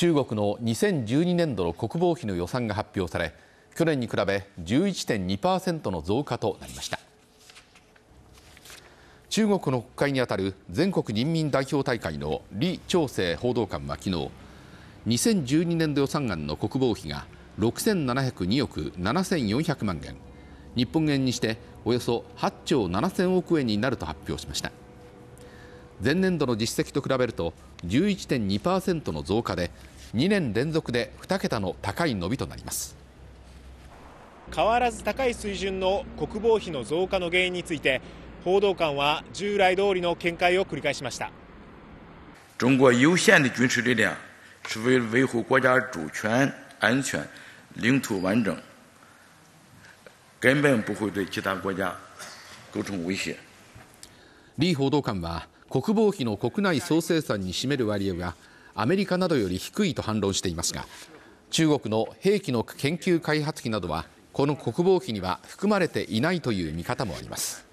中国の2012年度の国防費の予算が発表され去年に比べ11.2%の増加となりました中国の国会にあたる全国人民代表大会の李長生報道官は昨日2012年度予算案の国防費が6702億7400万元日本円にしておよそ8兆7000億円になると発表しました前年度の実績と比べると11.2%の増加で2年連続で2桁の高い伸びとなります変わらず高い水準の国防費の増加の原因について報道官は従来通りの見解を繰り返しました中国有限的軍事力量是为了维护国家主权、安全、领土完整，根本不会对其他国家构成威胁。李報道官は国防費の国内総生産に占める割合がアメリカなどより低いと反論していますが中国の兵器の研究開発費などはこの国防費には含まれていないという見方もあります